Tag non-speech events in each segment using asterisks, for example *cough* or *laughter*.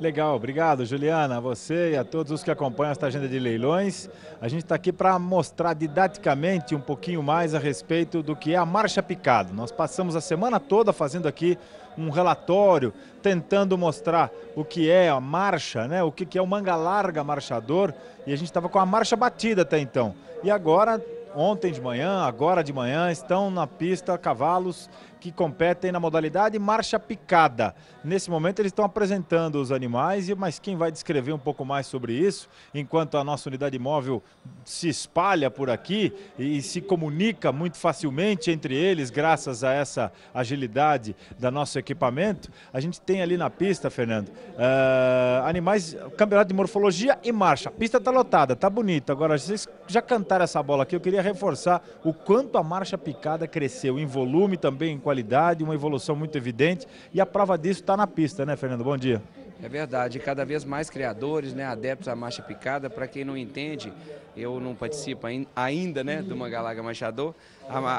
Legal, obrigado Juliana, a você e a todos os que acompanham esta agenda de leilões. A gente está aqui para mostrar didaticamente um pouquinho mais a respeito do que é a marcha picado. Nós passamos a semana toda fazendo aqui um relatório, tentando mostrar o que é a marcha, né? o que é o manga larga marchador, e a gente estava com a marcha batida até então. E agora ontem de manhã, agora de manhã, estão na pista cavalos que competem na modalidade marcha picada. Nesse momento eles estão apresentando os animais, mas quem vai descrever um pouco mais sobre isso, enquanto a nossa unidade móvel se espalha por aqui e se comunica muito facilmente entre eles, graças a essa agilidade da nosso equipamento, a gente tem ali na pista, Fernando, uh, animais, campeonato de morfologia e marcha. A pista está lotada, está bonita. Agora, vocês já cantaram essa bola aqui, eu queria reforçar o quanto a marcha picada cresceu em volume, também em qualidade, uma evolução muito evidente. E a prova disso está na pista, né, Fernando? Bom dia. É verdade, cada vez mais criadores, né, adeptos à marcha picada. Para quem não entende, eu não participo ainda né, do Mangalaga Machador.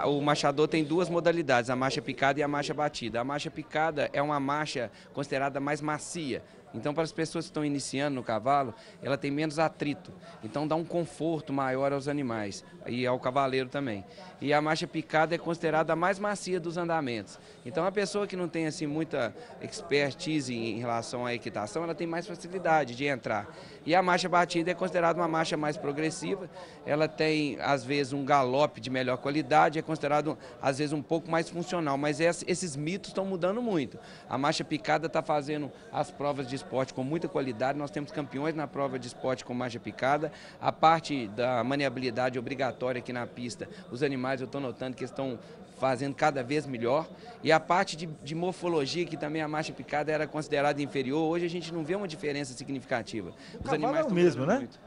o Machador tem duas modalidades, a marcha picada e a marcha batida. A marcha picada é uma marcha considerada mais macia, então, para as pessoas que estão iniciando no cavalo, ela tem menos atrito. Então, dá um conforto maior aos animais e ao cavaleiro também. E a marcha picada é considerada a mais macia dos andamentos. Então, a pessoa que não tem assim muita expertise em relação à equitação, ela tem mais facilidade de entrar. E a marcha batida é considerada uma marcha mais progressiva. Ela tem, às vezes, um galope de melhor qualidade, é considerado, às vezes, um pouco mais funcional. Mas esses mitos estão mudando muito. A marcha picada está fazendo as provas de esporte com muita qualidade. Nós temos campeões na prova de esporte com marcha picada. A parte da maneabilidade obrigatória aqui na pista, os animais eu estou notando que estão fazendo cada vez melhor. E a parte de, de, morfologia, que também a marcha picada era considerada inferior, hoje a gente não vê uma diferença significativa. O Os animais é o mesmo, né? Muito.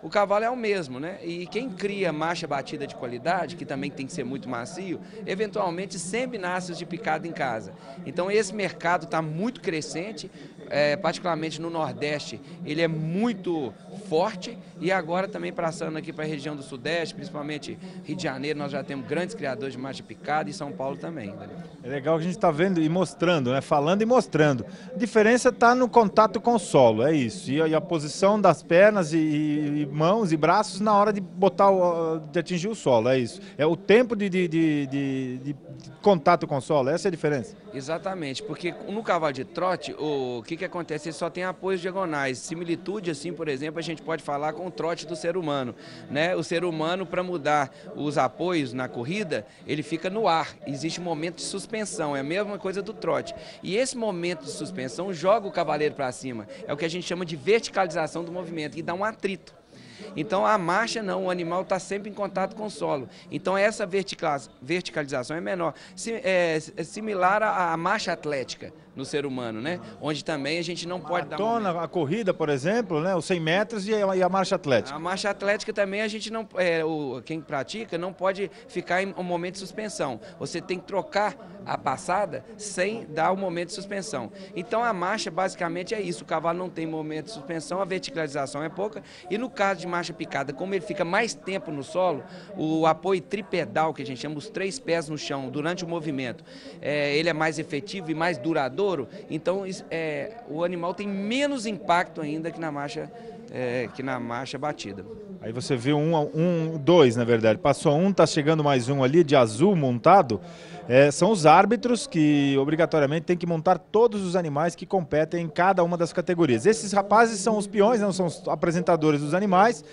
O cavalo é o mesmo, né? E quem cria marcha batida de qualidade, que também tem que ser muito macio, eventualmente sempre nasce os de picada em casa. Então esse mercado está muito crescente é, particularmente no Nordeste, ele é muito forte e agora também passando aqui para a região do Sudeste, principalmente Rio de Janeiro, nós já temos grandes criadores de marcha de picada e São Paulo também. Né? É legal que a gente está vendo e mostrando, né? falando e mostrando. A diferença está no contato com o solo, é isso. E a, posição das pernas e, e mãos e braços na hora de botar, o, de atingir o solo, é isso. É o tempo de, de, de, de contato com o solo, essa é a diferença. Exatamente, porque no cavalo de trote, o que que acontece? Ele só tem apoios diagonais. Similitude, assim, por exemplo, a gente pode falar com o trote do ser humano. Né? O ser humano, para mudar os apoios na corrida, ele fica no ar. Existe um momento de suspensão, é a mesma coisa do trote. E esse momento de suspensão joga o cavaleiro para cima. É o que a gente chama de verticalização do movimento, e dá um atrito. Então a marcha não, o animal está sempre em contato com o solo. Então essa verticalização é menor. É, é similar à marcha atlética no ser humano, né? Onde também a gente não pode Maratona, um... a corrida, por exemplo, né? Os 100 metros e a, e a, marcha atlética. A marcha atlética também a gente não, é, o, quem pratica não pode ficar em um momento de suspensão. Você tem que trocar a passada sem dar o um momento de suspensão. Então a marcha basicamente é isso. O cavalo não tem momento de suspensão, a verticalização é pouca e no caso de marcha picada, como ele fica mais tempo no solo, o apoio tripedal, que a gente chama os três pés no chão durante o movimento, é, ele é mais efetivo e mais duradouro, então é, o animal tem menos impacto ainda que na marcha, é, que na marcha batida. Aí você vê um, um, dois, na verdade. Passou um, está chegando mais um ali de azul montado. É, são os árbitros que obrigatoriamente têm que montar todos os animais que competem em cada uma das categorias. Esses rapazes são os peões, não são os apresentadores dos animais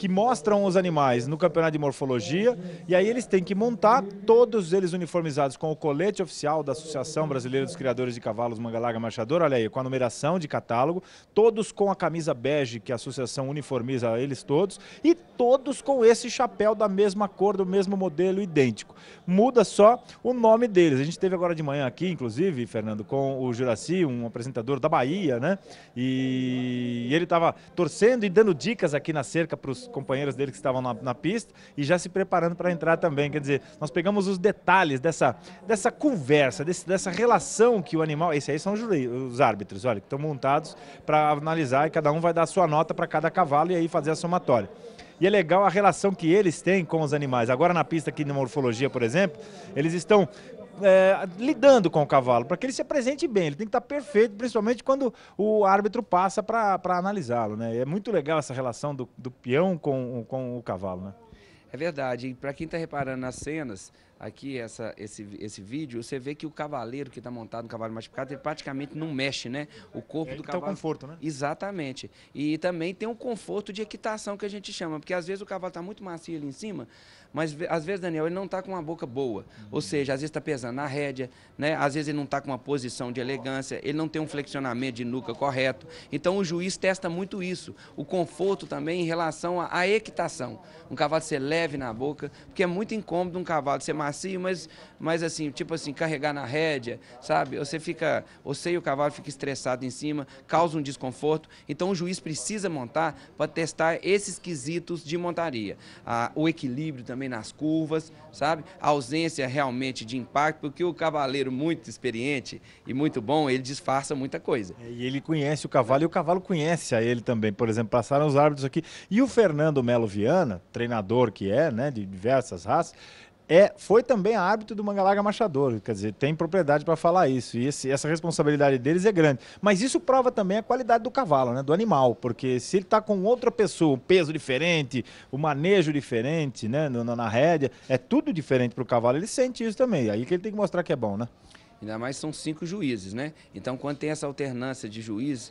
que mostram os animais no campeonato de morfologia e aí eles têm que montar, todos eles uniformizados com o colete oficial da Associação Brasileira dos Criadores de Cavalos Mangalaga Machador, olha aí, com a numeração de catálogo, todos com a camisa bege que a associação uniformiza eles todos e todos com esse chapéu da mesma cor, do mesmo modelo, idêntico. Muda só o nome deles. A gente teve agora de manhã aqui, inclusive, Fernando, com o Juraci, um apresentador da Bahia, né? E ele estava torcendo e dando dicas aqui na cerca para os companheiros dele que estavam na, na pista e já se preparando para entrar também. Quer dizer, nós pegamos os detalhes dessa, dessa conversa, desse, dessa relação que o animal. Esse aí são os, árbitros, olha, que estão montados para analisar e cada um vai dar a sua nota para cada cavalo e aí fazer a somatória. E é legal a relação que eles têm com os animais. Agora na pista aqui de morfologia, por exemplo, eles estão é, lidando com o cavalo, para que ele se apresente bem. Ele tem que estar tá perfeito, principalmente quando o árbitro passa para analisá-lo. Né? É muito legal essa relação do, do peão com, com o cavalo. Né? É verdade. para quem está reparando nas cenas, aqui essa, esse, esse vídeo, você vê que o cavaleiro que está montado no cavalo machucado, ele praticamente não mexe, né? O corpo é, do tá cavalo. Tem o conforto, né? Exatamente. E também tem o um conforto de equitação que a gente chama, porque às vezes o cavalo está muito macio ali em cima, mas às vezes, Daniel, ele não está com uma boca boa. Uhum. Ou seja, às vezes está pesando na rédea, né? às vezes ele não está com uma posição de elegância, ele não tem um flexionamento de nuca correto. Então o juiz testa muito isso. O conforto também em relação à equitação. Um cavalo ser leve na boca, porque é muito incômodo um cavalo ser macio assim, mas, mas assim, tipo assim, carregar na rédea, sabe? Você fica, você e o cavalo fica estressado em cima, causa um desconforto. Então o juiz precisa montar para testar esses quesitos de montaria. Ah, o equilíbrio também nas curvas, sabe? A ausência realmente de impacto, porque o cavaleiro muito experiente e muito bom, ele disfarça muita coisa. É, e ele conhece o cavalo e o cavalo conhece a ele também. Por exemplo, passaram os árbitros aqui. E o Fernando Melo Viana, treinador que é, né, de diversas raças, é, foi também árbitro do Mangalaga Machador, quer dizer, tem propriedade para falar isso, e esse, essa responsabilidade deles é grande. Mas isso prova também a qualidade do cavalo, né, do animal, porque se ele está com outra pessoa, um peso diferente, o um manejo diferente, né, no, na rédea, é tudo diferente para o cavalo, ele sente isso também, aí que ele tem que mostrar que é bom, né? Ainda mais são cinco juízes, né? Então, quando tem essa alternância de juízes,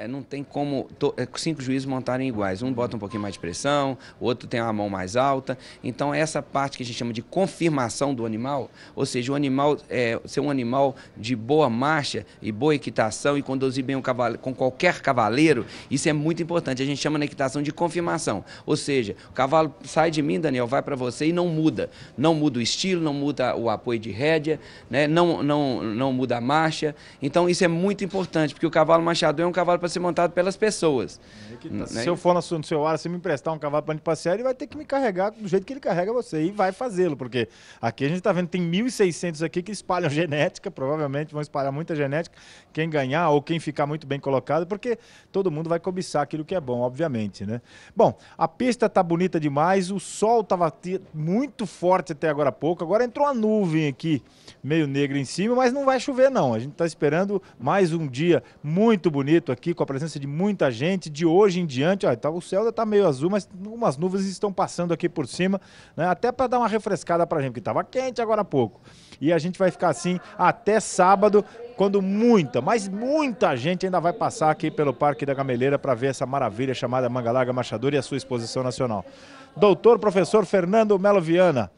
é, não tem como to, é, cinco juízes montarem iguais. Um bota um pouquinho mais de pressão, o outro tem uma mão mais alta. Então, essa parte que a gente chama de confirmação do animal, ou seja, o animal é, ser um animal de boa marcha e boa equitação e conduzir bem o cavalo com qualquer cavaleiro, isso é muito importante. A gente chama na equitação de confirmação. Ou seja, o cavalo sai de mim, Daniel, vai para você e não muda. Não muda o estilo, não muda o apoio de rédea, né? não, não, não muda a marcha. Então, isso é muito importante, porque o cavalo machado é um cavalo para ser montado pelas pessoas. É tá, hum, né? Se eu for no seu, ar, se me emprestar um cavalo para gente passear, ele vai ter que me carregar do jeito que ele carrega você e vai fazê-lo, porque aqui a gente está vendo tem 1.600 aqui que espalham *laughs* genética, provavelmente vão espalhar muita genética, quem ganhar ou quem ficar muito bem colocado, porque todo mundo vai cobiçar aquilo que é bom, obviamente, né? Bom, a pista está bonita demais, o sol estava muito forte até agora há pouco, agora entrou uma nuvem aqui, meio negra em cima, mas não vai chover não, a gente está esperando mais um dia muito bonito aqui, com a presença de muita gente. De hoje em diante, ó, tá, o céu está meio azul, mas umas nuvens estão passando aqui por cima, né? até para dar uma refrescada para a gente, que estava quente agora há pouco. E a gente vai ficar assim até sábado, quando muita, mas muita gente ainda vai passar aqui pelo Parque da Gameleira para ver essa maravilha chamada Mangalarga Machador e a sua exposição nacional. Doutor professor Fernando Melo Viana.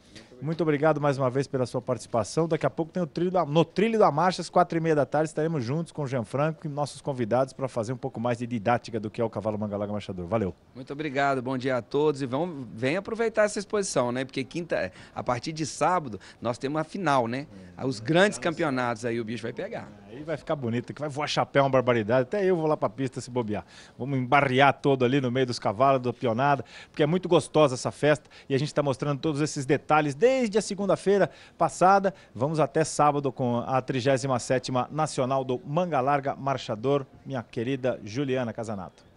Muito obrigado mais uma vez pela sua participação. Daqui a pouco tem o trilho da, no Trilho da Marcha, às quatro e meia da tarde, estaremos juntos com o Jean Franco e nossos convidados para fazer um pouco mais de didática do que é o Cavalo Mangalaga Machador. Valeu. Muito obrigado, bom dia a todos e vão, vem aproveitar essa exposição, né? Porque quinta, a partir de sábado, nós temos a final, né? É, Os grandes é, é. campeonatos aí o bicho vai pegar. Aí vai ficar bonito, que vai voar chapéu, uma barbaridade. Até eu vou lá pra pista se bobear. Vamos embarrear todo ali no meio dos cavalos, da pionada, porque é muito gostosa essa festa e a gente está mostrando todos esses detalhes desde a segunda-feira passada. Vamos até sábado com a 37 Nacional do Manga Larga Marchador, minha querida Juliana Casanato.